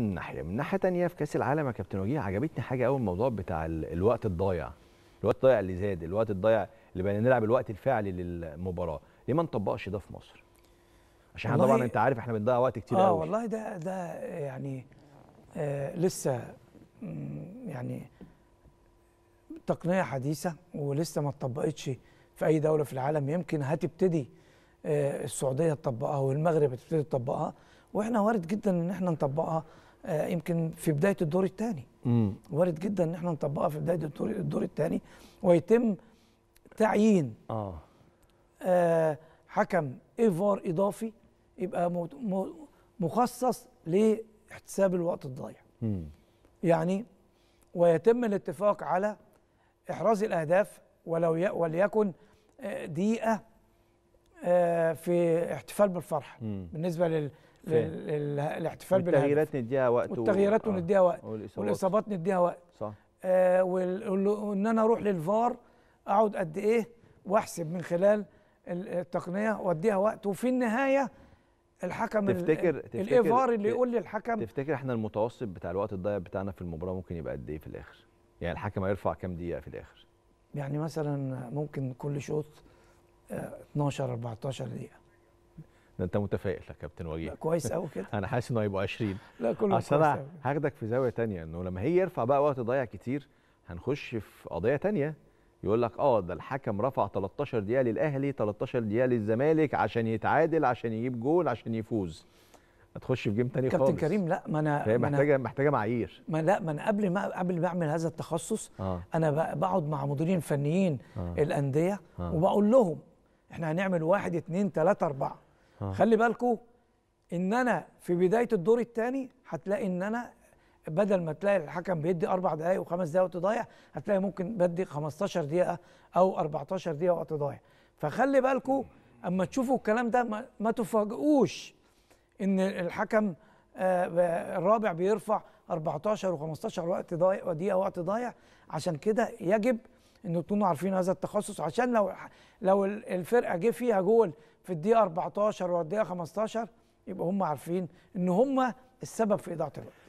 من ناحيه من ناحيه ثانيه في كاس العالم يا كابتن وجيه عجبتني حاجه قوي الموضوع بتاع الوقت الضايع الوقت الضايع اللي زاد الوقت الضايع اللي بقينا نلعب الوقت الفعلي للمباراه ليه ما نطبقش ده في مصر عشان طبعا انت عارف احنا بنضيع وقت كتير قوي اه والله ده ده يعني آه لسه يعني تقنيه حديثه ولسه ما اتطبقتش في اي دوله في العالم يمكن هتبتدي آه السعوديه تطبقها والمغرب هتبتدي تطبقها واحنا وارد جدا ان احنا نطبقها آه، يمكن في بدايه الدور الثاني وارد جدا ان احنا نطبقها في بدايه الدور الدور الثاني ويتم تعيين اه, آه حكم ايفار اضافي يبقى مخصص لاحتساب الوقت الضايع يعني ويتم الاتفاق على احراز الاهداف ولو وليكن آه، دقيقه آه، في احتفال بالفرح بالنسبه لل الاحتفال التغييرات نديها وقت والتغييرات و... آه. نديها وقت والاصابات, والإصابات نديها وقت صح آه وان انا اروح للفار اقعد قد ايه واحسب من خلال التقنيه واديها وقت وفي النهايه الحكم تفتكر الايفار اللي يقول للحكم تفتكر احنا المتوسط بتاع الوقت الضايع بتاعنا في المباراه ممكن يبقى قد ايه في الاخر؟ يعني الحكم هيرفع كام دقيقه في الاخر؟ يعني مثلا ممكن كل شوط 12 آه، 14 دقيقه ده انت متفائل يا كابتن وجيه كويس قوي كده انا حاسس انه هيبقوا 20 لا كله اصل انا هاخدك في زاويه ثانيه انه لما هي يرفع بقى وقت ضايع كتير هنخش في قضيه ثانيه يقول لك اه ده الحكم رفع 13 دقيقه للاهلي 13 دقيقه للزمالك عشان يتعادل عشان يجيب جول عشان يفوز هتخش في جيم تاني خالص كابتن كريم لا ما انا محتاجه محتاجه معايير ما لا ما انا قبل ما قبل ما اعمل هذا التخصص آه. انا بقعد مع مديرين فنيين آه. الانديه آه. وبقول لهم احنا هنعمل واحد اثنين ثلاثه اربعه آه. خلي بالكم ان انا في بدايه الدور الثاني هتلاقي ان انا بدل ما تلاقي الحكم بيدي اربع دقائق وخمس دقائق وقت ضايع هتلاقي ممكن بدي 15 دقيقه او 14 دقيقه وقت ضايع فخلي بالكم اما تشوفوا الكلام ده ما, ما تفاجئوش ان الحكم آه، الرابع بيرفع 14 و15 وقت ضايع دقيقه وقت ضايع عشان كده يجب ان تكونوا عارفين هذا التخصص عشان لو لو الفرقه جه فيها جول في الدقيقه 14 والدقيقه 15 يبقى هم عارفين ان هم السبب في اضاعه الوقت